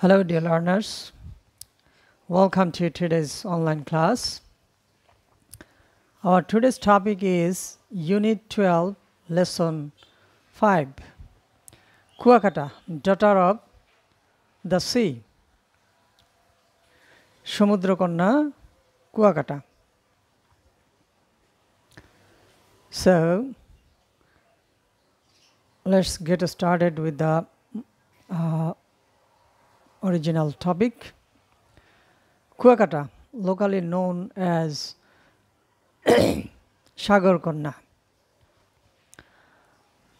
Hello, dear learners. Welcome to today's online class. Our today's topic is Unit 12, Lesson 5. Kuakata, daughter of the sea. Samudrakonna Kuakata. So, let's get started with the uh, original topic. Kuakata, locally known as Shagar Konna,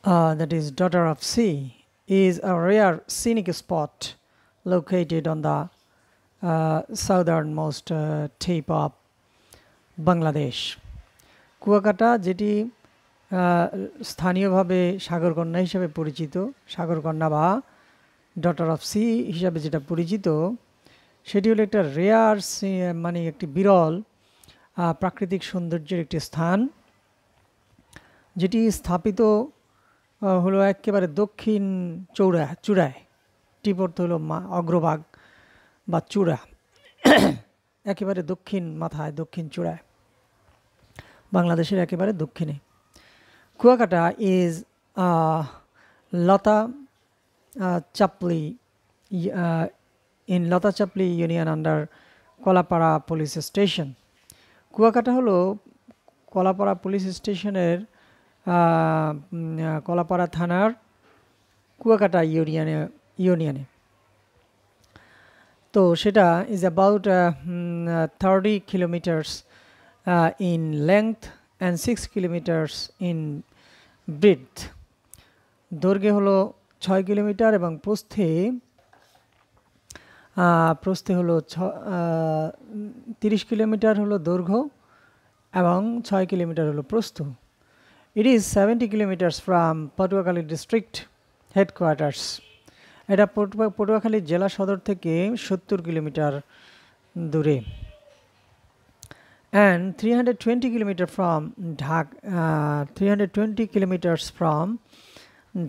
uh, that is daughter of sea, is a rare scenic spot located on the uh, southernmost uh, tip of Bangladesh Kuakata যেটি স্থানীয়ভাবে সাগরকন্যা হিসেবে পরিচিত সাগরকন্যা বা daughter of C হিসাবে যেটা পরিচিত সেটি হলো একটা রেয়ার সি মানে একটি বিরল প্রাকৃতিক সৌন্দর্যের একটি স্থান যেটি স্থাপিত হলো একেবারে দক্ষিণ চৌড়া চূড়ায় টিপর্ত হলো মা অগ্রভাগ বা চূড়া একেবারে দক্ষিণ মাথায় দক্ষিণ চূড়ায় বাংলাদেশের একেবারে দক্ষিণে Kuakata is Lata Chapli in Lata Chapli union under Kalapara police station Kuakata হলো কলাপাড়া পুলিশ স্টেশনের কলাপাড়া থানার কুয়াকাটা ইউনিয়নে ইউনিয়নে তো সেটা is about thirty kilometres in length and six kilometres in breadth দৈর্ঘ্যে হলো ছয় কিলোমিটার এবং প্রস্থে প্রস্থে হলো ছ তিরিশ কিলোমিটার হলো দৈর্ঘ্য এবং ছয় কিলোমিটার হলো প্রস্থ it is seventy kilometres from Patuakhali district headquarters এটা পটুয়া পটুয়াখালী জেলা সদর থেকে সত্তর কিলোমিটার দূরে and three hundred twenty kilometre from ঢাক three hundred twenty kilometres from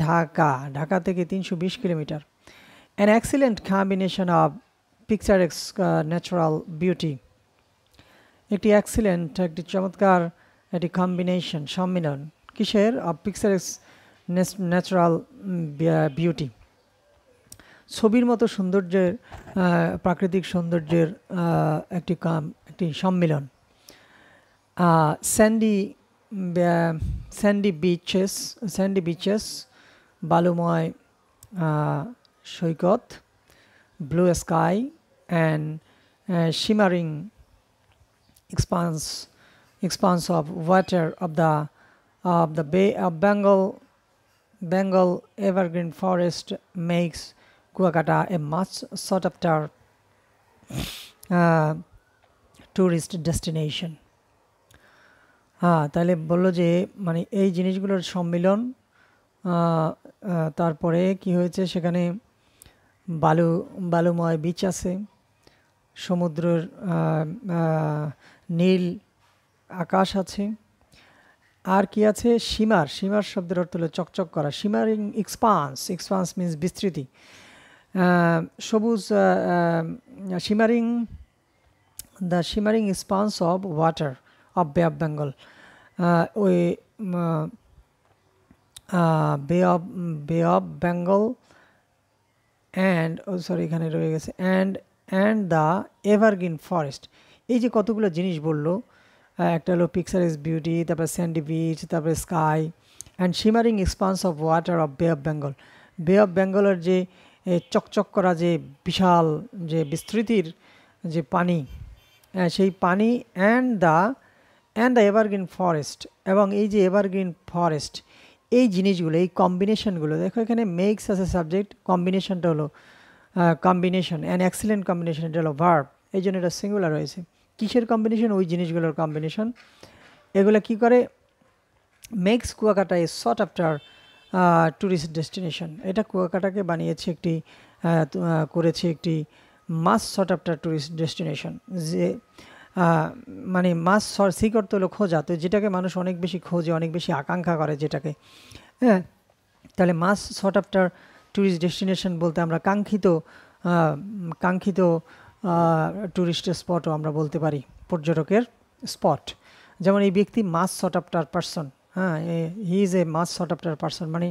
Dhaka Dhaka থেকে তিনশো বিশ kilometre an excellent combination of picturesque natural beauty একটি অ্যাক্সিলেন্ট একটি চমৎকার একটি কম্বিনেশন সম্মিলন কিসের of picturesque natural beauty ছবির মতো সৌন্দর্যের প্রাকৃতিক সৌন্দর্যের একটি কাম একটি সম্মিলন Sandy Sandy beaches sandy beaches বালুময় সৈকত blue sky and shimmering expanse expanse of water of the of the Bay of Bengal, Bengal evergreen forest makes Kuakata a much sought after uh, tourist destination. হ্যাঁ uh, তাহলে বললো যে মানে এই জিনিসগুলোর সম্মিলন তারপরে কি হয়েছে সেখানে বালু বালুময় বিচ আছে সমুদ্রের নীল আকাশ আছে আর কি আছে সীমার সীমার শব্দের অর্থ হলো চকচক করা সীমারিং এক্সপান্স এক্সপান্স মিন্স বিস্তৃতি সবুজ shimmering the shimmering expanse of water of Bay of Bengal ওই Bay of Bay of Bengal and ও সরি এখানে রয়ে গেছে and and the evergreen forest এই যে কতগুলো জিনিস বললো একটা হলো পিকচার ইস বিউটি তারপরে স্যান্ডি বিচ তারপরে sky and shimmering expanse of water of Bay of Bengal Bay of বেঙ্গলের যে চকচক করা যে বিশাল যে বিস্তৃতির যে পানি সেই পানি and the and the evergreen forest এবং এই যে এভারগ্রিন ফরেস্ট এই জিনিসগুলো এই কম্বিনেশনগুলো দেখো এখানে মেক্স আছে সাবজেক্ট কম্বিনেশনটা হলো কম্বিনেশন অ্যান এক্সিলেন্ট কম্বিনেশন এটা হলো ভার্ব এই জন্য এটা সিঙ্গুলার রয়েছে কিসের কম্বিনেশন ওই জিনিসগুলোর কম্বিনেশন এগুলো কি করে মেক্স কুয়াকাটা ইজ শর্ট আফটার ট্যুরিস্ট ডেস্টিনেশন এটা কুয়াকাটাকে বানিয়েছে একটি করেছে একটি মাস শর্ট আফটার ট্যুরিস্ট ডেস্টিনেশন যে মানে মাস সি করতে হলো খোঁজা তো যেটাকে মানুষ অনেক বেশি খোঁজে অনেক বেশি আকাঙ্ক্ষা করে যেটাকে হ্যাঁ তাহলে মাস শর্ট আফটার ট্যুরিস্ট ডেস্টিনেশন বলতে আমরা কাঙ্ক্ষিত কাঙ্ক্ষিত ট্যুরিস্টের স্পটও আমরা বলতে পারি পর্যটকের স্পট যেমন এই ব্যক্তি মাস শর্ট আফটার পারসন হ্যাঁ হি ইজ এ মাস শর্ট আফটার পারসন মানে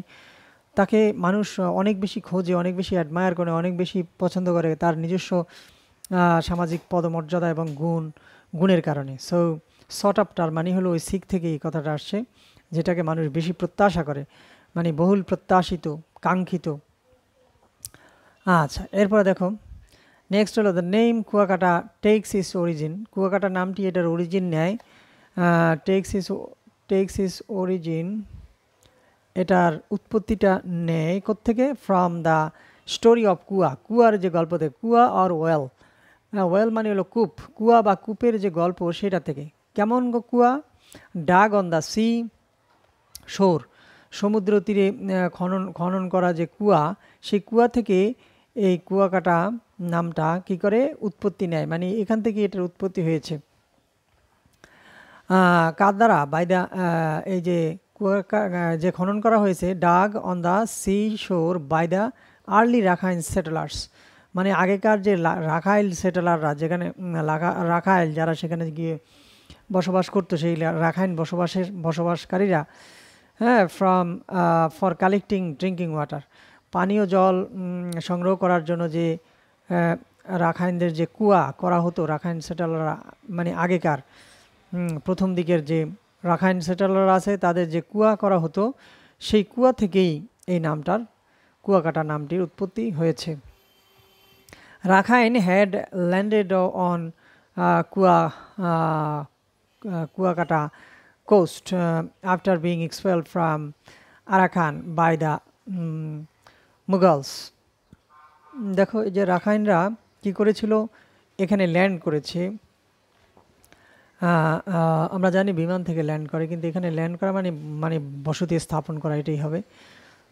তাকে মানুষ অনেক বেশি খোঁজে অনেক বেশি অ্যাডমায়ার করে অনেক বেশি পছন্দ করে তার নিজস্ব সামাজিক পদমর্যাদা এবং গুণ গুণের কারণে সো শর্ট আপ টার মানে হলো ওই সিক থেকে এই কথাটা আসছে যেটাকে মানুষ বেশি প্রত্যাশা করে মানে বহুল প্রত্যাশিত কাঙ্ক্ষিত আচ্ছা এরপরে দেখো নেক্সট হলো the name Kuakata takes its origin Kuakata নামটি এটার অরিজিন নেয় takes its takes its origin এটার উৎপত্তিটা নেয় কোত্থেকে ফ্রম দ্য স্টোরি অফ কুয়া কুয়ার যে গল্পতে কুয়া অর ওয়েল হ্যাঁ ওয়েল মানে হলো কূপ কুয়া বা কূপের যে গল্প সেটা থেকে কেমন কুয়া ডাগ অন দ্য সি শোর সমুদ্র তীরে খনন খনন করা যে কুয়া সেই কুয়া থেকে এই কুয়াকাটা নামটা কি করে উৎপত্তি নেয় মানে এখান থেকে এটার উৎপত্তি হয়েছে কার দ্বারা বাই এই যে কুয়াকা যে খনন করা হয়েছে dug on the sea shore by the early Rakhine settlers মানে আগেকার যে রাখাইল সেটেলাররা যেখানে রাখাইল যারা সেখানে গিয়ে বসবাস করতো সেই রাখাইন বসবাসের বসবাসকারীরা হ্যাঁ from for collecting drinking water পানীয় জল সংগ্রহ করার জন্য যে রাখাইনদের যে কুয়া করা হতো রাখাইন সেটেলাররা মানে আগেকার প্রথম দিকের যে রাখাইন সেটেলার আছে তাদের যে কুয়া করা হতো সেই কুয়া থেকেই এই নামটার কুয়াকাটা নামটির উৎপত্তি হয়েছে Rakhine had landed on uh, Kua, uh, uh, Kuakata coast uh, after being expelled from Arakan by the um, mm, Mughals দেখো যে রাখাইনরা কি করেছিল এখানে ল্যান্ড করেছে আমরা জানি বিমান থেকে ল্যান্ড করে কিন্তু এখানে ল্যান্ড করা মানে মানে বসতি স্থাপন করা এটাই হবে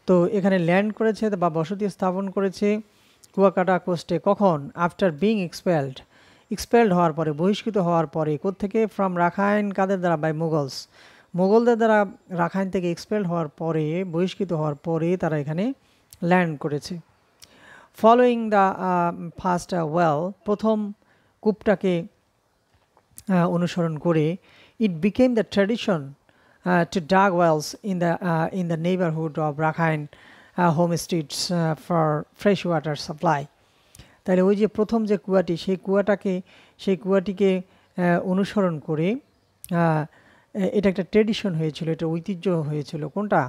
তো এখানে ল্যান্ড করেছে বা বসতি স্থাপন করেছে কুয়াকাটা কোস্টে কখন আফটার বিং এক্সপেলড এক্সপেলড হওয়ার পরে বহিষ্কৃত হওয়ার পরে কোত্থেকে ফ্রম রাখাইন কাদের দ্বারা বাই মুঘলস মোগলদের দ্বারা রাখাইন থেকে এক্সপেলড হওয়ার পরে বহিষ্কৃত হওয়ার পরে তারা এখানে ল্যান্ড করেছে ফলোয়িং দ্য ফার্স্ট ওয়েল প্রথম কূপটাকে uh, অনুসরণ করে it became the tradition to dug wells in the in the neighbourhood of Rakhine home streets for fresh water supply তাহলে ওই যে প্রথম যে কুয়াটি সেই কুয়াটাকে সেই কুয়াটিকে অনুসরণ করে এটা একটা ট্রেডিশন হয়েছিল এটা ঐতিহ্য হয়েছিল কোনটা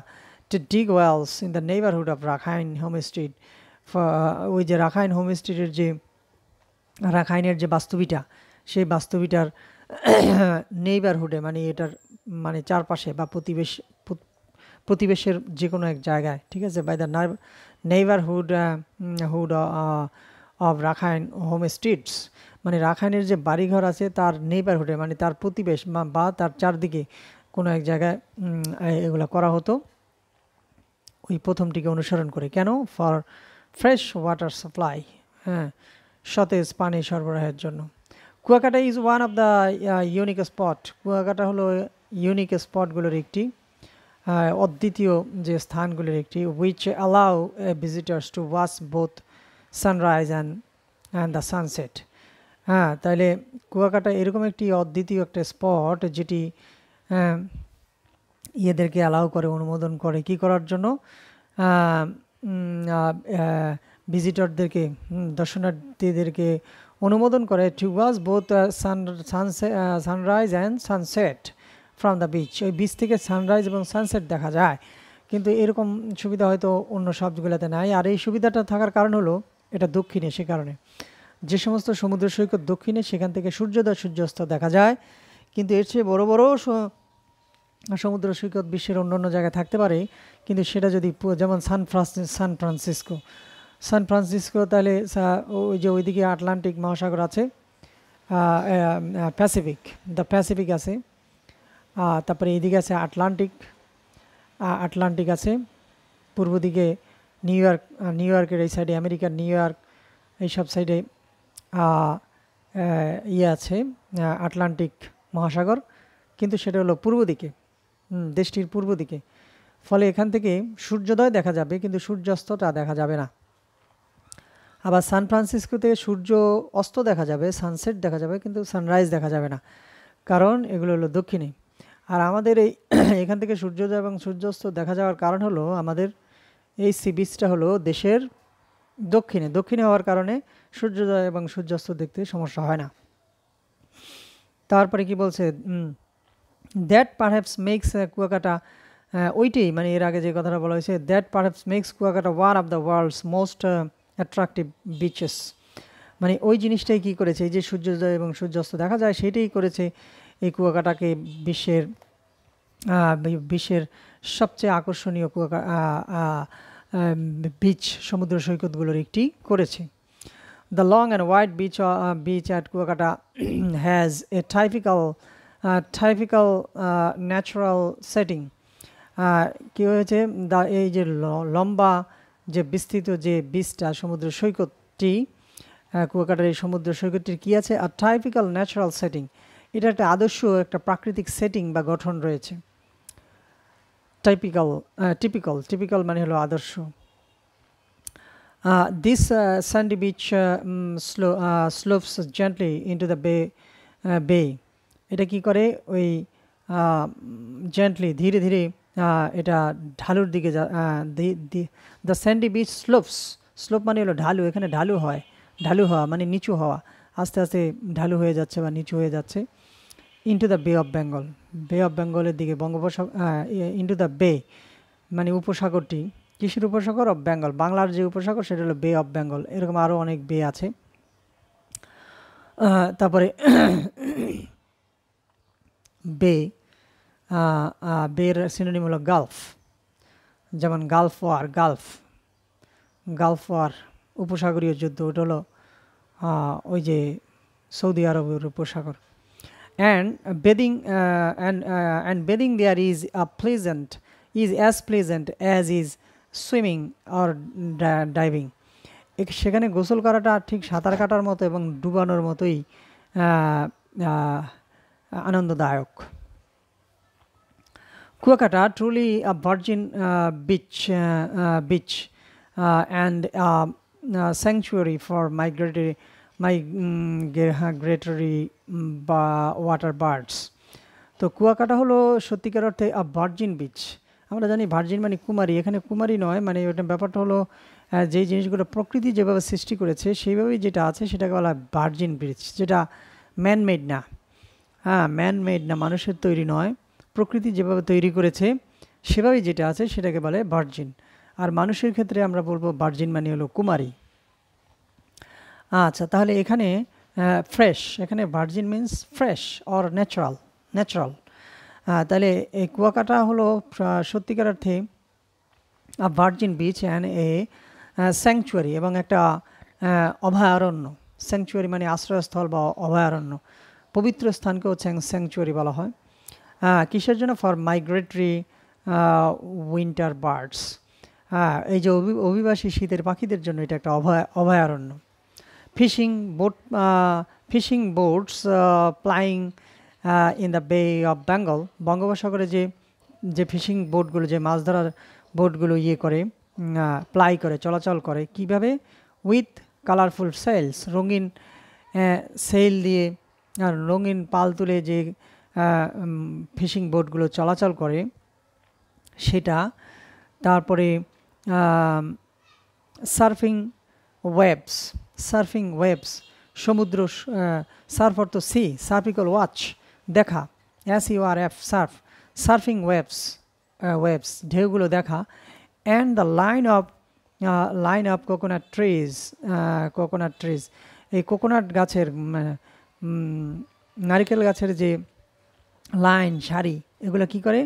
to dig wells in the neighbourhood of Rakhine home street ওই যে রাখাইন হোম স্ট্রিটের যে রাখাইনের যে বাস্তবিটা সেই বাস্তবিটার নেইবারহুডে মানে এটার মানে চারপাশে বা প্রতিবেশ প্রতিবেশের যে কোনো এক জায়গায় ঠিক আছে by the neighbourhood hood of Rakhine home streets মানে রাখাইনের যে বাড়িঘর আছে তার নেইবারহুডে মানে তার প্রতিবেশ বা তার চারদিকে কোনো এক জায়গায় এগুলো করা হতো ওই প্রথমটিকে অনুসরণ করে কেন ফর ফ্রেশ ওয়াটার সাপ্লাই হ্যাঁ সতেজ পানি সরবরাহের জন্য Kuakata is one of the unique spot Kuakata হলো ইউনিক স্পটগুলোর একটি অদ্বিতীয় যে স্থানগুলির একটি which allow visitors to watch both sunrise and and the sunset হ্যাঁ তাহলে কুয়াকাটা এরকম একটি অদ্বিতীয় একটা স্পট যেটি ইয়েদেরকে অ্যালাউ করে অনুমোদন করে কি করার জন্য ভিজিটরদেরকে দর্শনার্থীদেরকে অনুমোদন করে to watch both sun sunset sunrise and sunset from the beach ওই বিচ থেকে সানরাইজ এবং সানসেট দেখা যায় কিন্তু এরকম সুবিধা হয়তো অন্য সবগুলোতে নাই আর এই সুবিধাটা থাকার কারণ হলো এটা দক্ষিণে সে কারণে যে সমস্ত সমুদ্র সৈকত দক্ষিণে সেখান থেকে সূর্যোদয় সূর্যাস্ত দেখা যায় কিন্তু এর চেয়ে বড় বড় সমুদ্র সৈকত বিশ্বের অন্য অন্য জায়গায় থাকতে পারে কিন্তু সেটা যদি যেমন San Francis San Francisco San Francisco তাহলে ওই যে ওইদিকে আটলান্টিক মহাসাগর আছে প্যাসিফিক দ্য প্যাসিফিক আছে তারপরে এদিকে আছে আটলান্টিক আটলান্টিক আছে পূর্ব দিকে নিউ ইয়র্ক নিউ ইয়র্কের এই সাইডে আমেরিকার নিউ ইয়র্ক এই সব সাইডে ইয়ে আছে আটলান্টিক মহাসাগর কিন্তু সেটা হলো পূর্ব দিকে দেশটির পূর্ব দিকে ফলে এখান থেকে সূর্যোদয় দেখা যাবে কিন্তু সূর্যাস্তটা দেখা যাবে না আবার সান ফ্রান্সিসকো থেকে সূর্য অস্ত দেখা যাবে সানসেট দেখা যাবে কিন্তু সানরাইজ দেখা যাবে না কারণ এগুলো হলো দক্ষিণে আর আমাদের এই এখান থেকে সূর্যোদয় এবং সূর্যাস্ত দেখা যাওয়ার কারণ হলো আমাদের এই সি বিচটা হলো দেশের দক্ষিণে দক্ষিণে হওয়ার কারণে সূর্যোদয় এবং সূর্যাস্ত দেখতে সমস্যা হয় না তারপরে কি বলছে দ্যাট পারহ্যাপস মেক্স কুয়াকাটা ওইটাই মানে এর আগে যে কথাটা বলা হয়েছে that perhaps makes Kuakata one of the world's most attractive beaches মানে ওই জিনিসটাই কি করেছে এই যে সূর্যোদয় এবং সূর্যাস্ত দেখা যায় সেটাই করেছে এই কুয়াকাটাকে বিশ্বের বিশ্বের সবচেয়ে আকর্ষণীয় কুয়াকা বিচ সমুদ্র সৈকতগুলোর একটি করেছে the long and white beach beach at Kuakata has a typical typical natural setting কী কি হয়েছে দা এই যে লম্বা যে বিস্তৃত যে বিচটা সমুদ্র সৈকতটি কুয়াকাটার এই সমুদ্র সৈকতটির কী আছে আর টাইফিক্যাল ন্যাচারাল সেটিং এটা একটা আদর্শ একটা প্রাকৃতিক সেটিং বা গঠন রয়েছে টাইপিক্যাল টিপিক্যাল টিপিক্যাল মানে হলো আদর্শ this sandy beach slow slopes gently into the bay bay এটা কি করে ওই জেন্টলি ধীরে ধীরে এটা ঢালুর দিকে the sandy beach slopes slope মানে হলো ঢালু এখানে ঢালু হয় ঢালু হওয়া মানে নিচু হওয়া আস্তে আস্তে ঢালু হয়ে যাচ্ছে বা নিচু হয়ে যাচ্ছে into the Bay of Bengal Bay of বেঙ্গলের দিকে বঙ্গোপসাগর ইন্টু দ্য বে মানে উপসাগরটি কৃষির উপসাগর অফ বেঙ্গল বাংলার যে উপসাগর সেটা হলো বে অফ বেঙ্গল এরকম আরও অনেক বে আছে তারপরে বে বের সিনোনিম হলো গালফ যেমন gulf war gulf gulf war উপসাগরীয় যুদ্ধ ওটা হলো ওই যে সৌদি আরবের উপসাগর and bathing uh, and uh, and bathing there is a pleasant is as pleasant as is swimming আর ডাইভিং সেখানে গোসল করাটা ঠিক সাঁতার কাটার মতো এবং ডুবানোর মতোই আনন্দদায়ক Kuakata truly a virgin beach beach and sanctuary for migratory my mm, হ্যাঁ, গ্রেটরি বা ওয়াটার বার্ডস তো কুয়াকাটা হলো সত্যিকার অর্থে আ ভার্জিন বিচ আমরা জানি ভার্জিন মানে কুমারী এখানে কুমারী নয় মানে ওটা ব্যাপারটা হলো যে জিনিসগুলো প্রকৃতি যেভাবে সৃষ্টি করেছে সেইভাবেই যেটা আছে সেটাকে বলা হয় ভার্জিন বিচ যেটা ম্যানমেড না হ্যাঁ ম্যানমেড না মানুষের তৈরি নয় প্রকৃতি যেভাবে তৈরি করেছে সেভাবেই যেটা আছে সেটাকে বলে ভার্জিন আর মানুষের ক্ষেত্রে আমরা বলবো ভার্জিন মানে হলো কুমারী আচ্ছা তাহলে এখানে ফ্রেশ এখানে virgin means fresh or natural natural তাহলে এই কুয়াকাটা হলো সত্যিকার অর্থে a virgin beach and a sanctuary এবং একটা অভয়ারণ্য স্যাংচুয়ারি মানে আশ্রয়স্থল বা অভয়ারণ্য পবিত্র স্থানকেও স্যাংচুয়ারি বলা হয় কিসের জন্য ফর মাইগ্রেটরি উইন্টার বার্ডস এই যে অভিবাসী শীতের পাখিদের জন্য এটা একটা অভয় অভয়ারণ্য fishing boat uh, fishing boats uh, plying uh, in the bay of Bengal বঙ্গোপসাগরে যে যে ফিশিং বোটগুলো যে মাছ ধরার বোটগুলো ইয়ে করে প্লাই করে চলাচল করে কিভাবে উইথ কালারফুল সেলস রঙিন সেল দিয়ে আর রঙিন পাল তুলে যে ফিশিং বোটগুলো চলাচল করে সেটা তারপরে সার্ফিং ওয়েবস সার্ফিং ওয়েবস সমুদ্র সার্ফ অর্থ সি সার্ফিকল ওয়াচ দেখা S U R F surf surfing waves waves ঢেউগুলো দেখা and the line of line of coconut trees coconut trees এই কোকোনাট গাছের মানে, নারিকেল গাছের যে লাইন শাড়ি এগুলো কি করে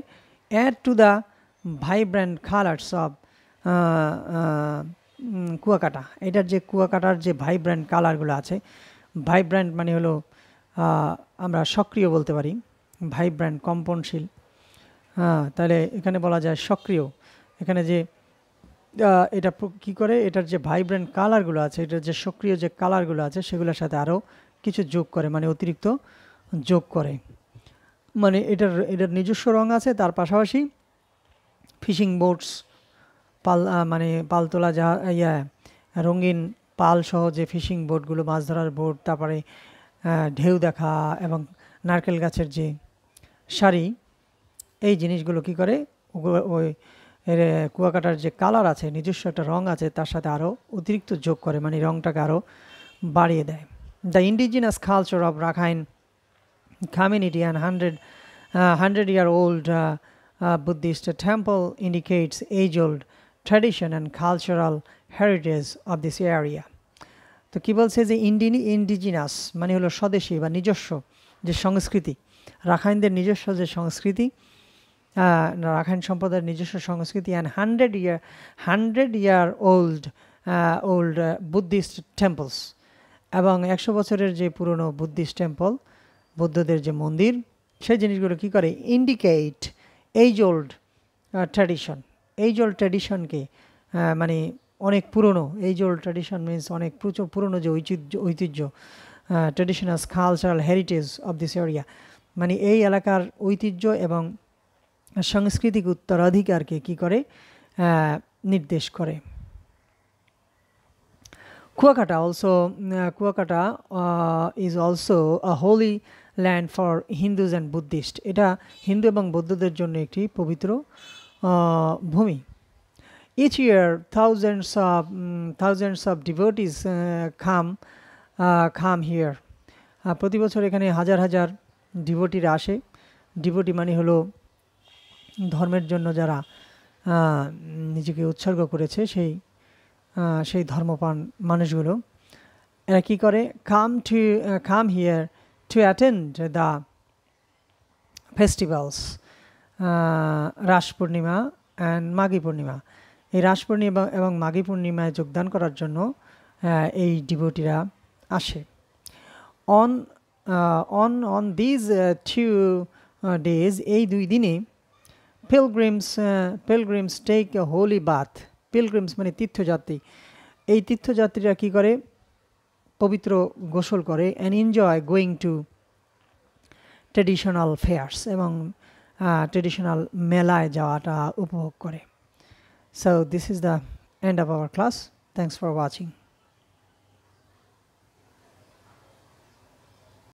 add to the vibrant colours of Kuakata এটার যে কুয়াকাটার যে ভাইব্র্যান্ট কালারগুলো আছে ভাইব্র্যান্ট মানে হলো আমরা সক্রিয় বলতে পারি ভাইব্র্যান্ট কম্পনশীল হ্যাঁ তাহলে এখানে বলা যায় সক্রিয় এখানে যে এটা কি করে এটার যে ভাইব্র্যান্ড কালারগুলো আছে এটার যে সক্রিয় যে কালারগুলো আছে সেগুলোর সাথে আরও কিছু যোগ করে মানে অতিরিক্ত যোগ করে মানে এটার এটার নিজস্ব রং আছে তার পাশাপাশি ফিশিং বোটস পাল মানে পালতোলা যা ইয়া রঙিন পাল সহ যে ফিশিং বোটগুলো মাছ ধরার বোট তারপরে ঢেউ দেখা এবং নারকেল গাছের যে শাড়ি এই জিনিসগুলো কি করে ওই কুয়াকাটার যে কালার আছে নিজস্ব একটা রং আছে তার সাথে আরও অতিরিক্ত যোগ করে মানে রংটাকে আরও বাড়িয়ে দেয় the indigenous culture of Rakhine community and hundred hundred year old Buddhist temple indicates Buddhist old tradition and cultural heritage of this area তো কী বলছে যে ইন্ডিনি ইন্ডিজিনাস মানে হলো স্বদেশী বা নিজস্ব যে সংস্কৃতি রাখাইনদের নিজস্ব যে সংস্কৃতি রাখাইন সম্প্রদায়ের নিজস্ব সংস্কৃতি and hundred year hundred year old old Buddhist temples এবং একশো বছরের যে পুরনো বুদ্ধিস্ট টেম্পল বুদ্ধদের যে মন্দির সেই জিনিসগুলো কী করে ইন্ডিকেট এইজ ওল্ড ট্র্যাডিশন এই জল ট্র্যাডিশনকে মানে অনেক পুরনো এই জল ট্র্যাডিশন মিনস অনেক প্রচুর পুরনো যে ঐতিহ্য ঐতিহ্য traditional cultural heritage of this area মানে এই এলাকার ঐতিহ্য এবং সাংস্কৃতিক উত্তরাধিকারকে কি করে নির্দেশ করে Kuakata also Kuakata is also a holy land for Hindus and Buddhist এটা হিন্দু এবং বৌদ্ধদের জন্য একটি পবিত্র ভূমি each year thousands of thousands of devotees come come here প্রতি বছর এখানে হাজার হাজার ডিভোটিরা আসে ডিভোটি মানে হলো ধর্মের জন্য যারা নিজেকে উৎসর্গ করেছে সেই সেই ধর্মপান মানুষগুলো এরা কী করে come to come here to attend the festivals Ras Purnima and Maghi Purnima এই রাস পূর্ণিমা এবং মাঘী পূর্ণিমায় যোগদান করার জন্য এই ডিভোটিরা আসে on on on these two days এই দুই দিনে pilgrims pilgrims take holy bath pilgrims মানে তীর্থযাত্রী এই তীর্থযাত্রীরা কি করে পবিত্র গোসল করে and enjoy going to traditional fairs এবং traditional মেলায় Jawata উপভোগ করে so this is the end of our class thanks for watching